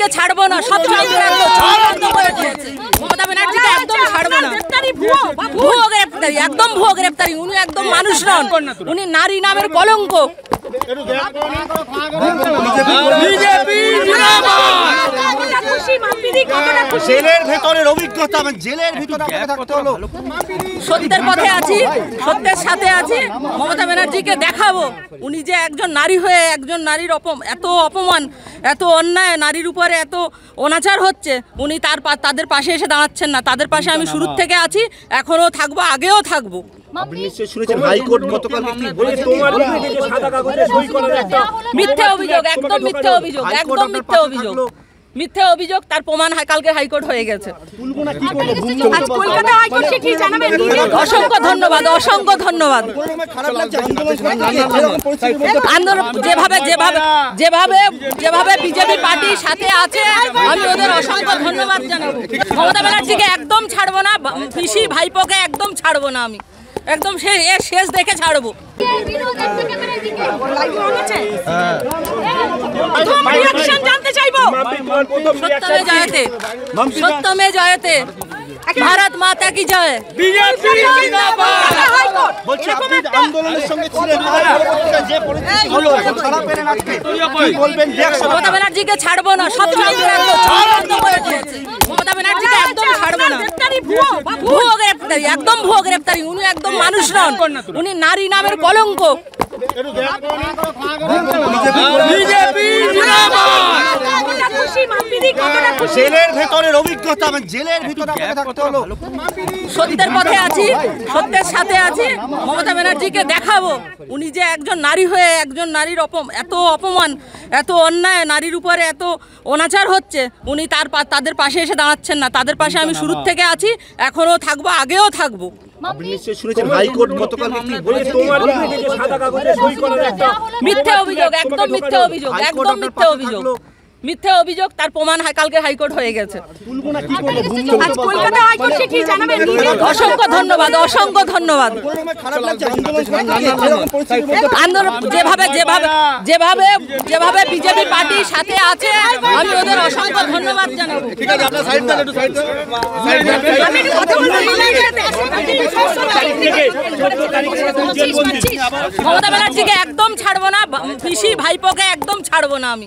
ব্যানার্জিকে ছাড়বো না সব মমতা একদম ছাড়বো না ভুয়ো গ্রেপ্তারি একদম ভুয়ো গ্রেপ্তারি উনি একদম মানুষ নন উনি নারী নামের কলঙ্ক বিজেপি জেলের ভেতরের অভিজ্ঞতা মানে জেলের ভিতরে থাকতে হলো সত্যের পথে আছি সত্যের সাথে আছি মমতা ব্যানার্জিকে দেখাবো উনি যে একজন নারী হয়ে একজন নারীর অপম এত অপমান এত অন্যায় নারীর উপরে এত অনাচার হচ্ছে উনি তার তাদের পাশে এসে দাঁড়াচ্ছেন না তাদের পাশে আমি শুরুর থেকে আছি এখনও থাকবো আগেও থাকবো মিথ্যে অভিযোগ একদম মিথ্যে অভিযোগ একদম মিথ্যে অভিযোগ মিথ্যা অভিযোগ তার প্রমাণ কালকে হাইকোর্ট হয়ে গেছে আচ্ছা, আচ্ছা, অসংখ্য ধন্যবাদ অসংখ্য ধন্যবাদ যেভাবে যেভাবে যেভাবে যেভাবে বিজেপি পার্টির সাথে আছে আমি ওদের অসংখ্য ধন্যবাদ জানাবো মমতা ব্যানার্জিকে একদম ছাড়বো না পিসি ভাইপোকে একদম ছাড়বো না আমি একদম এর শেষ দেখে ছাড়বো হ্যাঁ। জানতে চাইবো সত্যমে জয়তে ভারত মাতা কি জয় মমতা ব্যানার্জিকে ছাড়বো না সত্যমে মমতা ব্যানার্জিকে একদম ছাড়বো না ভুয়ো গ্রেপ্তারি একদম ভুয়ো গ্রেপ্তারি উনি একদম মানুষ নন উনি নারী নামের কলঙ্ক বিজেপি বছরের অভিজ্ঞতা আমার জেলের ভিতরে আপনাকে থাকতে হলো সত্যের পথে আছি সত্যের সাথে আছি মমতা ব্যানার্জিকে দেখাবো উনি যে একজন নারী হয়ে একজন নারীর অপম এত অপমান এত অন্যায় নারীর উপরে এত অনাচার হচ্ছে উনি তার তাদের পাশে এসে দাঁড়াচ্ছেন না তাদের পাশে আমি শুরু থেকে আছি এখনও থাকবো আগেও থাকবো মিথ্যা অভিযোগ একদম মিথ্যা অভিযোগ একদম মিথ্যা অভিযোগ মিথ্যে অভিযোগ তার প্রমাণ কালকে হাইকোর্ট হয়ে গেছে অসংখ্য ধন্যবাদ অসংখ্য ধন্যবাদ যেভাবে যেভাবে যেভাবে যেভাবে বিজেপি পার্টির সাথে আছে আমি ওদের অসংখ্য ধন্যবাদ জানাবো মমতা ব্যানার্জিকে একদম ছাড়বো না পিসি ভাইপোকে একদম ছাড়বো না আমি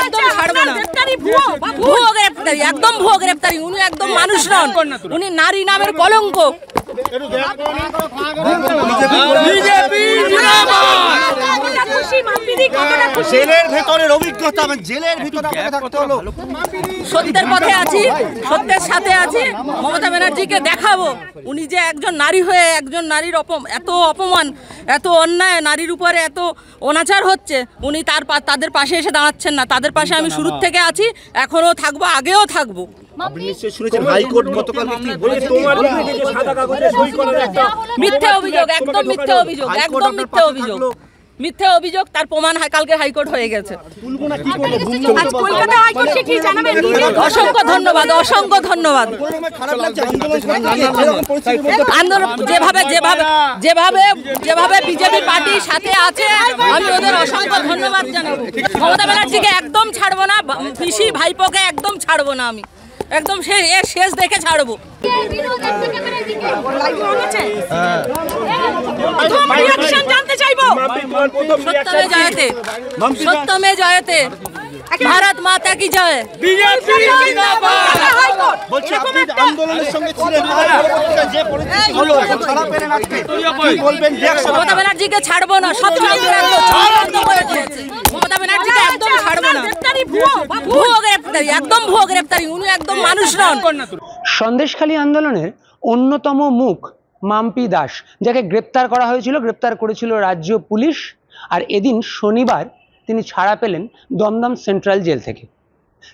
আচ্ছা, একদম ছাড়বো আচ্ছা, একদম ভুয়ো গ্রেপ্তারি উনি একদম আচ্ছা, মানুষ নন উনি নারী নামের কলঙ্ক জেলের ভেতরের অভিজ্ঞতা মানে জেলের ভিতরে থাকতে হলো সত্যের পথে আছি সত্যের সাথে আছি মমতা ব্যানার্জিকে দেখাবো উনি যে একজন নারী হয়ে একজন নারীর অপ এত অপমান এত অন্যায় নারীর উপরে এত অনাচার হচ্ছে উনি তার তাদের পাশে এসে দাঁড়াচ্ছেন না তাদের পাশে আমি শুরুর থেকে আছি এখনও থাকবো আগেও থাকবো যেভাবে যেভাবে যেভাবে বিজেপি পার্টির সাথে আছে আমি ওদের অসংখ্য ধন্যবাদ জানাবো মমতা ব্যানার্জিকে একদম ছাড়বো না পিসি ভাইপোকে একদম ছাড়বো না আমি একদম শেষ এর শেষ দেখে ছাড়বো হ্যাঁ। সত্যমে জয়তে ভারত মাতা কি জয় বিজেপি জিন্দাবাদ ছাড়বো না একদম ভুয়ো গ্রেপ্তারি উনি একদম মানুষ নন সন্দেশখালী আন্দোলনের অন্যতম মুখ মাম্পি দাস যাকে গ্রেপ্তার করা হয়েছিল গ্রেপ্তার করেছিল রাজ্য পুলিশ আর এদিন শনিবার তিনি ছাড়া পেলেন দমদম সেন্ট্রাল জেল থেকে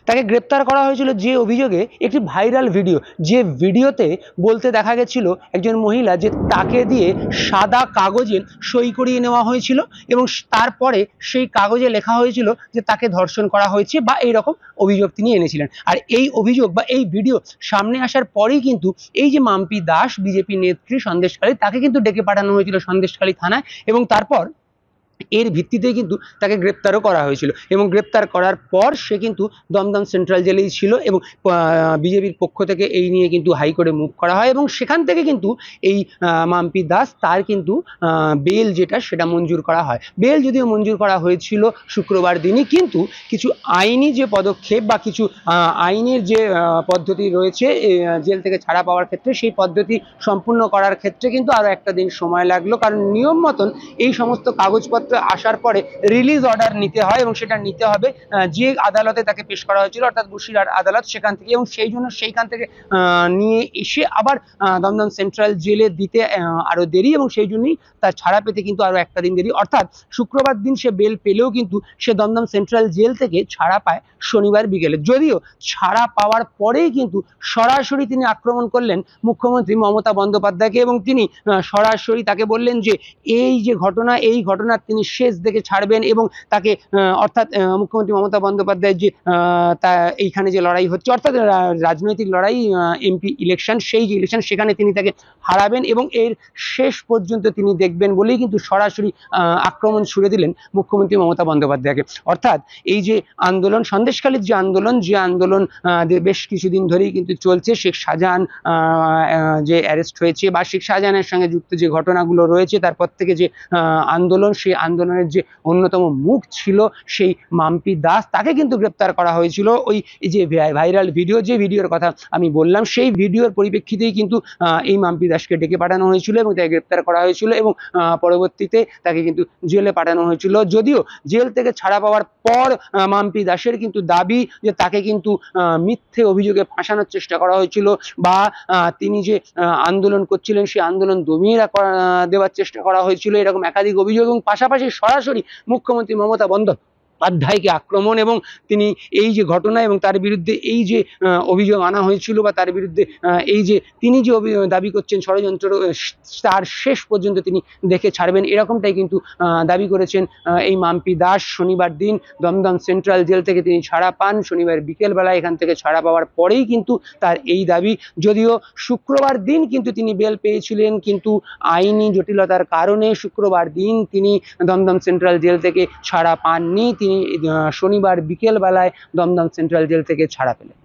তাকে গ্রেপ্তার করা হয়েছিল যে অভিযোগে একটি ভাইরাল ভিডিও যে ভিডিওতে বলতে দেখা গেছিল একজন মহিলা যে তাকে দিয়ে সাদা কাগজে সই করিয়ে নেওয়া হয়েছিল এবং তারপরে সেই কাগজে লেখা হয়েছিল যে তাকে ধর্ষণ করা হয়েছে বা এই রকম অভিযোগ তিনি এনেছিলেন আর এই অভিযোগ বা এই ভিডিও সামনে আসার পরেই কিন্তু এই যে মাম্পি দাস বিজেপি নেত্রী সন্দেশখালী তাকে কিন্তু ডেকে পাঠানো হয়েছিল সন্দেশখালী থানায় এবং তারপর এর ভিত্তিতে কিন্তু তাকে গ্রেপ্তারও করা হয়েছিল এবং গ্রেপ্তার করার পর সে কিন্তু দমদম সেন্ট্রাল জেলেই ছিল এবং বিজেপির পক্ষ থেকে এই নিয়ে কিন্তু হাইকোর্টে মুভ করা হয় এবং সেখান থেকে কিন্তু এই মাম্পি দাস তার কিন্তু বেল যেটা সেটা মঞ্জুর করা হয় বেল যদিও মঞ্জুর করা হয়েছিল শুক্রবার দিনই কিন্তু কিছু আইনি যে পদক্ষেপ বা কিছু আইনের যে পদ্ধতি রয়েছে জেল থেকে ছাড়া পাওয়ার ক্ষেত্রে সেই পদ্ধতি সম্পূর্ণ করার ক্ষেত্রে কিন্তু আরও একটা দিন সময় লাগলো কারণ নিয়ম মতন এই সমস্ত কাগজপত্র আসার পরে রিলিজ অর্ডার নিতে হয় এবং সেটা নিতে হবে যে আদালতে তাকে পেশ করা হয়েছিল অর্থাৎ বসিরার আদালত সেখান থেকে এবং সেই জন্য সেইখান থেকে নিয়ে এসে আবার দমদম সেন্ট্রাল জেলে দিতে আরও দেরি এবং সেই জন্যই তার ছাড়া পেতে কিন্তু আরও একটা দিন দেরি অর্থাৎ শুক্রবার দিন সে বেল পেলেও কিন্তু সে দমদম সেন্ট্রাল জেল থেকে ছাড়া পায় শনিবার বিকেলে যদিও ছাড়া পাওয়ার পরেই কিন্তু সরাসরি তিনি আক্রমণ করলেন মুখ্যমন্ত্রী মমতা বন্দ্যোপাধ্যায়কে এবং তিনি সরাসরি তাকে বললেন যে এই যে ঘটনা এই ঘটনার তিনি তিনি শেষ দেখে ছাড়বেন এবং তাকে অর্থাৎ মুখ্যমন্ত্রী মমতা বন্দ্যোপাধ্যায় যে তা এইখানে যে লড়াই হচ্ছে অর্থাৎ রাজনৈতিক লড়াই এমপি ইলেকশন সেই যে ইলেকশন সেখানে তিনি তাকে হারাবেন এবং এর শেষ পর্যন্ত তিনি দেখবেন বলেই কিন্তু সরাসরি আক্রমণ ছুড়ে দিলেন মুখ্যমন্ত্রী মমতা বন্দ্যোপাধ্যায়কে অর্থাৎ এই যে আন্দোলন সন্দেশকালীর যে আন্দোলন যে আন্দোলন বেশ কিছুদিন ধরেই কিন্তু চলছে শেখ শাহজাহান যে অ্যারেস্ট হয়েছে বা শেখ শাহজাহানের সঙ্গে যুক্ত যে ঘটনাগুলো রয়েছে তারপর থেকে যে আন্দোলন সেই আন্দোলনের যে অন্যতম মুখ ছিল সেই মাম্পি দাস তাকে কিন্তু গ্রেপ্তার করা হয়েছিল ওই যে ভাইরাল ভিডিও যে ভিডিওর কথা আমি বললাম সেই ভিডিওর পরিপ্রেক্ষিতেই কিন্তু এই মাম্পি দাসকে ডেকে পাঠানো হয়েছিল এবং তাকে গ্রেপ্তার করা হয়েছিল এবং পরবর্তীতে তাকে কিন্তু জেলে পাঠানো হয়েছিল যদিও জেল থেকে ছাড়া পাওয়ার পর মাম্পি দাসের কিন্তু দাবি যে তাকে কিন্তু মিথ্যে অভিযোগে ফাঁসানোর চেষ্টা করা হয়েছিল বা তিনি যে আন্দোলন করছিলেন সেই আন্দোলন দমিয়ে দেওয়ার চেষ্টা করা হয়েছিল এরকম একাধিক অভিযোগ এবং পাশাপাশি পাশাপাশি সরাসরি মুখ্যমন্ত্রী মমতা বন্দ্যোপাধ্যায় অধ্যায়কে আক্রমণ এবং তিনি এই যে ঘটনা এবং তার বিরুদ্ধে এই যে অভিযোগ আনা হয়েছিল বা তার বিরুদ্ধে এই যে তিনি যে দাবি করছেন ষড়যন্ত্র তার শেষ পর্যন্ত তিনি দেখে ছাড়বেন এরকমটাই কিন্তু দাবি করেছেন এই মাম্পি দাস শনিবার দিন দমদম সেন্ট্রাল জেল থেকে তিনি ছাড়া পান শনিবার বিকেলবেলা এখান থেকে ছাড়া পাওয়ার পরেই কিন্তু তার এই দাবি যদিও শুক্রবার দিন কিন্তু তিনি বেল পেয়েছিলেন কিন্তু আইনি জটিলতার কারণে শুক্রবার দিন তিনি দমদম সেন্ট্রাল জেল থেকে ছাড়া পাননি তিনি তিনি শনিবার বিকেলবেলায় দমদম সেন্ট্রাল জেল থেকে ছাড়া পেলেন